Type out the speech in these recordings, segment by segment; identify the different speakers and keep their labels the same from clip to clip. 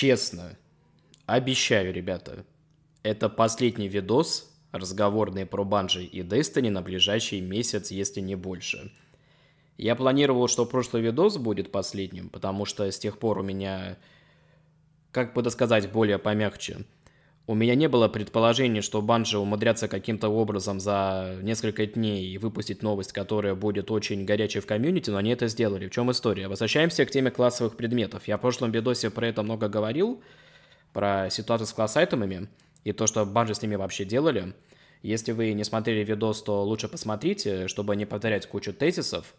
Speaker 1: честно, обещаю, ребята, это последний видос, разговорные про Банжи и Destiny на ближайший месяц, если не больше. Я планировал, что прошлый видос будет последним, потому что с тех пор у меня, как бы сказать, более помягче – у меня не было предположения, что Банжи умудрятся каким-то образом за несколько дней выпустить новость, которая будет очень горячей в комьюнити, но они это сделали. В чем история? Возвращаемся к теме классовых предметов. Я в прошлом видосе про это много говорил, про ситуацию с класс-айтемами и то, что Банжи с ними вообще делали. Если вы не смотрели видос, то лучше посмотрите, чтобы не повторять кучу тезисов.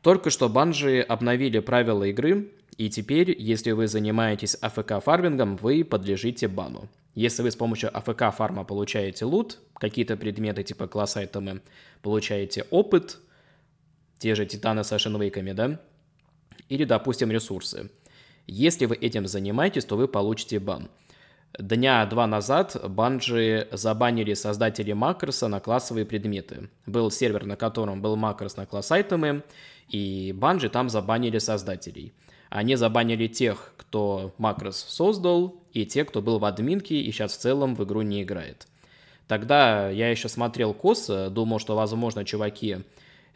Speaker 1: Только что Банжи обновили правила игры, и теперь, если вы занимаетесь АФК-фармингом, вы подлежите бану. Если вы с помощью АФК-фарма получаете лут, какие-то предметы типа класс-айтемы, получаете опыт, те же титаны с ашенвейками, да, или, допустим, ресурсы. Если вы этим занимаетесь, то вы получите бан. Дня два назад банджи забанили создатели макроса на классовые предметы. Был сервер, на котором был макрос на класс-айтемы, и банджи там забанили создателей – они забанили тех, кто макрос создал, и те, кто был в админке и сейчас в целом в игру не играет. Тогда я еще смотрел косо, думал, что, возможно, чуваки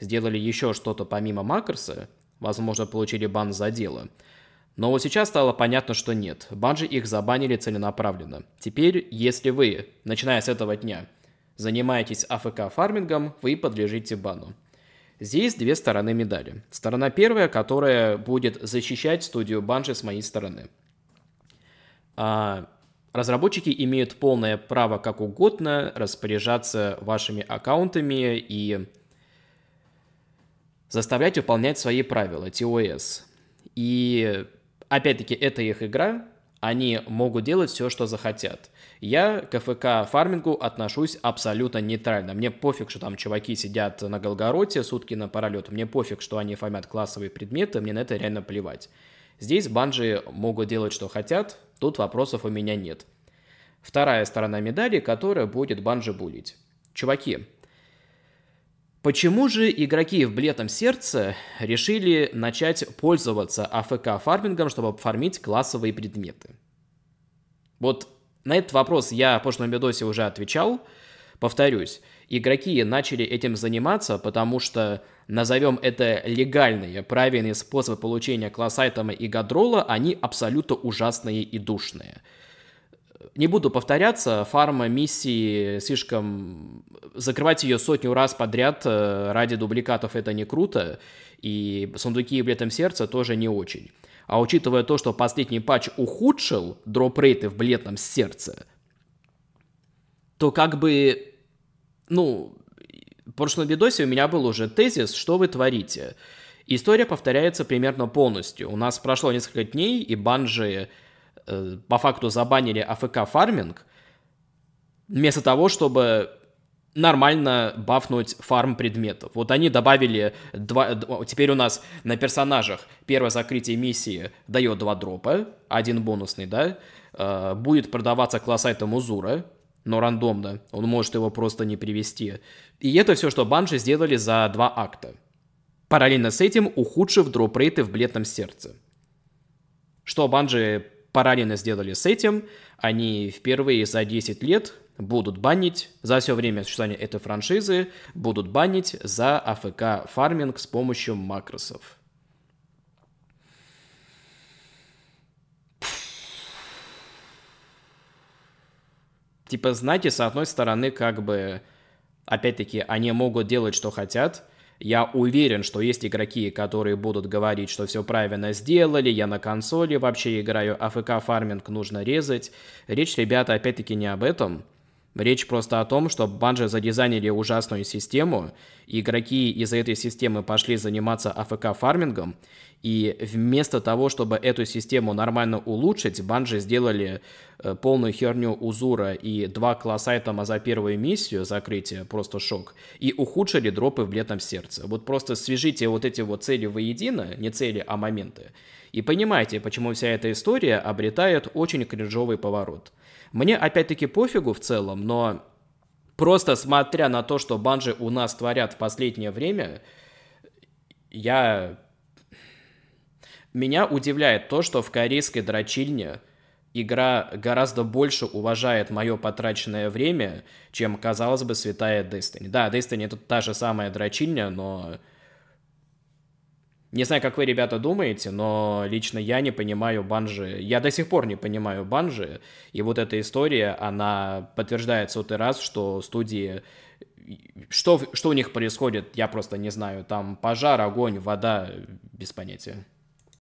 Speaker 1: сделали еще что-то помимо макроса, возможно, получили бан за дело. Но вот сейчас стало понятно, что нет. Банжи их забанили целенаправленно. Теперь, если вы, начиная с этого дня, занимаетесь АФК-фармингом, вы подлежите бану. Здесь две стороны медали. Сторона первая, которая будет защищать студию Банжи с моей стороны. А, разработчики имеют полное право как угодно распоряжаться вашими аккаунтами и заставлять выполнять свои правила, TOS. И опять-таки, это их игра, они могут делать все, что захотят. Я к ФК фармингу отношусь абсолютно нейтрально. Мне пофиг, что там чуваки сидят на Голгороте сутки на паралет. Мне пофиг, что они фармят классовые предметы. Мне на это реально плевать. Здесь банжи могут делать, что хотят. Тут вопросов у меня нет. Вторая сторона медали, которая будет банжи булить. Чуваки, Почему же игроки в Блетом Сердце решили начать пользоваться АФК-фармингом, чтобы фармить классовые предметы? Вот на этот вопрос я в прошлом видосе уже отвечал. Повторюсь, игроки начали этим заниматься, потому что, назовем это легальные, правильные способы получения класс-айтема и гадрола, они абсолютно ужасные и душные не буду повторяться, фарма миссии слишком... Закрывать ее сотню раз подряд э, ради дубликатов это не круто, и сундуки и блетом сердца тоже не очень. А учитывая то, что последний патч ухудшил дропрейты в бледном сердце, то как бы, ну, в прошлом видосе у меня был уже тезис, что вы творите. История повторяется примерно полностью. У нас прошло несколько дней, и банжи Э, по факту забанили АФК фарминг, вместо того, чтобы нормально бафнуть фарм предметов. Вот они добавили два... Теперь у нас на персонажах первое закрытие миссии дает два дропа, один бонусный, да? Э, будет продаваться класс айтем Узура, но рандомно. Он может его просто не привести. И это все, что банши сделали за два акта. Параллельно с этим ухудшив дроп рейты в бледном сердце. Что банжи параллельно сделали с этим. Они впервые за 10 лет будут банить за все время существования этой франшизы, будут банить за АФК фарминг с помощью макросов. Типа, знаете, с одной стороны, как бы, опять-таки, они могут делать, что хотят, я уверен, что есть игроки, которые будут говорить, что все правильно сделали, я на консоли вообще играю, АФК фарминг нужно резать. Речь, ребята, опять-таки не об этом. Речь просто о том, что банжи задизайнили ужасную систему, игроки из за этой системы пошли заниматься АФК фармингом, и вместо того, чтобы эту систему нормально улучшить, банжи сделали э, полную херню узура и два класс айтема за первую миссию, закрытие, просто шок, и ухудшили дропы в летом сердце. Вот просто свяжите вот эти вот цели воедино, не цели, а моменты, и понимаете, почему вся эта история обретает очень кринжовый поворот. Мне опять-таки пофигу в целом, но просто смотря на то, что банжи у нас творят в последнее время, я меня удивляет то, что в корейской дрочильне игра гораздо больше уважает мое потраченное время, чем, казалось бы, святая Destiny. Да, Destiny это та же самая дрочильня, но... Не знаю, как вы, ребята, думаете, но лично я не понимаю банжи. Я до сих пор не понимаю банжи. И вот эта история, она подтверждает сотый раз, что студии что, что у них происходит, я просто не знаю. Там пожар, огонь, вода, без понятия.